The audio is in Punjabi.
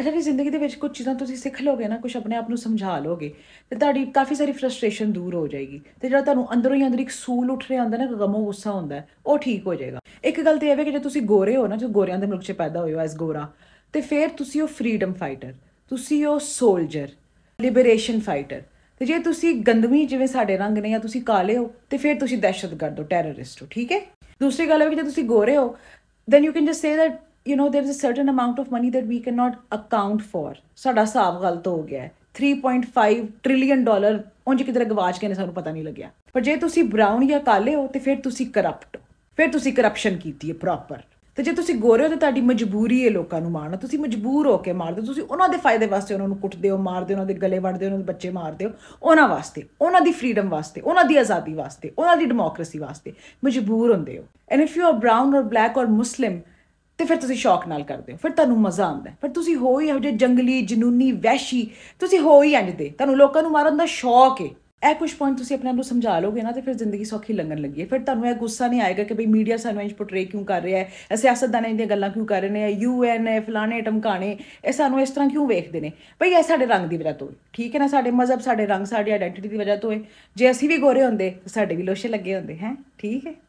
ਅਜਾ ਕਿ ਜ਼ਿੰਦਗੀ ਦੇ ਵਿੱਚ ਕੁਝ ਚੀਜ਼ਾਂ ਤੁਸੀਂ ਸਿੱਖ ਲੋਗੇ ਨਾ ਕੁਝ ਆਪਣੇ ਆਪ ਨੂੰ ਸਮਝਾ ਲੋਗੇ ਤੇ ਤੁਹਾਡੀ ਕਾਫੀ ਸਾਰੀ ਫਰਸਟ੍ਰੇਸ਼ਨ ਦੂਰ ਹੋ ਜਾਏਗੀ ਤੇ ਜਿਹੜਾ ਤੁਹਾਨੂੰ ਅੰਦਰੋਂ ਹੀ ਅੰਦਰ ਇੱਕ ਸੂਲ ਉੱਠ ਰਿਹਾ ਹੁੰਦਾ ਨਾ ਗਮੋ ਗੁੱਸਾ ਹੁੰਦਾ ਉਹ ਠੀਕ ਹੋ ਜਾਏਗਾ ਇੱਕ ਗੱਲ ਤੇ ਇਹ ਹੈ ਕਿ ਜੇ ਤੁਸੀਂ ਗੋਰੇ ਹੋ ਨਾ ਜੋ ਗੋਰਿਆਂ ਦੇ ਮੁਲਕ 'ਚ ਪੈਦਾ ਹੋਏ ਹੋ ਐਸ ਗੋਰਾ ਤੇ ਫਿਰ ਤੁਸੀਂ ਉਹ ਫਰੀडम ਫਾਈਟਰ ਤੁਸੀਂ ਉਹ ਸੋਲਜਰ ਲਿਬਰੇਸ਼ਨ ਫਾਈਟਰ ਤੇ ਜੇ ਤੁਸੀਂ ਗੰਦਮੀ ਜਿਵੇਂ ਸਾਡੇ ਰੰਗ ਨੇ ਜਾਂ ਤੁਸੀਂ ਕਾਲੇ ਹੋ ਤੇ ਫਿਰ ਤੁਸੀਂ ਦਹਿਸ਼ਤਗਰਦ ਹੋ ਟੈਰਰਿਸਟ ਹੋ ਠੀਕ ਹੈ ਦੂਸਰੀ ਗੱਲ ਹੈ ਕਿ ਜੇ ਤੁਸੀਂ ਗੋਰੇ ਹੋ then you can just say that you know there is a certain amount of money that we can not account for ਸਾਡਾ ਹਿਸਾਬ ਗਲਤ ਹੋ ਗਿਆ ਹੈ 3.5 ਟ੍ਰਿਲੀਅਨ ਡਾਲਰ ਉਂਝ ਕਿਧਰ ਗਵਾਚ ਗਏ ਨੇ ਸਾਨੂੰ ਪਤਾ ਨਹੀਂ ਲੱਗਿਆ ਪਰ ਜੇ ਤੁਸੀਂ ਬ੍ਰਾਊਨ ਜਾਂ ਕਾਲੇ ਹੋ ਤੇ ਫਿਰ ਤੁਸੀਂ ਕਰਪਟ ਫਿਰ ਤੁਸੀਂ ਕਰਪਸ਼ਨ ਕੀਤੀ ਹੈ ਪ੍ਰੋਪਰ ਤੇ ਜੇ ਤੁਸੀਂ ਗੋਰੇ ਹੋ ਤੇ ਤੁਹਾਡੀ ਮਜਬੂਰੀ ਹੈ ਲੋਕਾਂ ਨੂੰ ਮਾਰਨਾ ਤੁਸੀਂ ਮਜਬੂਰ ਹੋ ਕੇ ਮਾਰਦੇ ਤੁਸੀਂ ਉਹਨਾਂ ਦੇ ਫਾਇਦੇ ਵਾਸਤੇ ਉਹਨਾਂ ਨੂੰ ਕੁੱਟਦੇ ਹੋ ਮਾਰਦੇ ਉਹਨਾਂ ਦੇ ਗਲੇ ਵੱਢਦੇ ਉਹਨਾਂ ਦੇ ਬੱਚੇ ਮਾਰਦੇ ਹੋ ਉਹਨਾਂ ਵਾਸਤੇ ਉਹਨਾਂ ਦੀ ਫਰੀडम ਵਾਸਤੇ ਉਹਨਾਂ ਦੀ ਆਜ਼ਾਦੀ ਵਾਸਤੇ ਉਹਨਾਂ ਦੀ ਡੈਮੋਕ੍ਰੇਸੀ ਵਾਸਤੇ ਮਜਬੂਰ ਹੁੰਦੇ ਹੋ and if you are brown or black or Muslim ਤੇ ਫਿਰ ਤੁਸੀਂ ਸ਼ੌਕ ਨਾਲ ਕਰਦੇ ਹੋ ਫਿਰ ਤੁਹਾਨੂੰ ਮਜ਼ਾ ਆਉਂਦਾ ਫਿਰ ਤੁਸੀਂ ਹੋ ਹੀ ਇਹੋ ਜਿਹੇ ਜੰਗਲੀ ਜਨੂਨੀ ਵੈਸ਼ੀ ਤੁਸੀਂ ਹੋ ਹੀ ਇੰਜ ਦੇ ਤੁਹਾਨੂੰ ਲੋਕਾਂ ਨੂੰ ਮਾਰਨ ਦਾ ਸ਼ੌਕ ਹੈ ਇਹ ਕੁਝ ਪੁਆਇੰਟ ਤੁਸੀਂ ਆਪਣੇ ਆਪ ਨੂੰ ਸਮਝਾ ਲੋਗੇ ਨਾ ਤੇ ਫਿਰ ਜ਼ਿੰਦਗੀ ਸੌਖੀ ਲੰਘਣ ਲੱਗੀ ਹੈ ਫਿਰ ਤੁਹਾਨੂੰ ਇਹ ਗੁੱਸਾ ਨਹੀਂ ਆਏਗਾ ਕਿ ਭਈ ਮੀਡੀਆ ਸਾਨੂੰ ਇੰਜ ਪੋਰਟਰੇ ਕਿਉਂ ਕਰ ਰਿਹਾ ਹੈ ਸਿਆਸਤਦਾਨਾਂ ਦੀਆਂ ਗੱਲਾਂ ਕਿਉਂ ਕਰ ਰਹੇ ਨੇ ਯੂਐਨ ਹੈ ਫਲਾਣੇ ਟਮਕਾਣੇ ਇਹ ਸਾਨੂੰ ਇਸ ਤਰ੍ਹਾਂ ਕਿਉਂ ਵੇਖਦੇ ਨੇ ਭਈ ਇਹ ਸਾਡੇ ਰੰਗ ਦੀ ਵਜ੍ਹਾ ਤੋਂ ਠੀਕ ਹੈ ਨਾ ਸਾਡੇ ਮਜ਼ਹਬ ਸਾਡੇ ਰੰਗ ਸਾਡੀ ਆਇਡੈਂਟੀਟੀ ਦੀ ਵਜ੍ਹਾ ਤੋਂ ਹੈ ਜੇ ਅਸੀਂ ਵੀ ਗੋਰੇ ਹੁੰਦੇ ਸਾਡੇ ਵੀ ਲੋਸ਼ੇ ਲੱਗੇ ਹੁੰਦੇ ਹੈ ਠੀਕ ਹੈ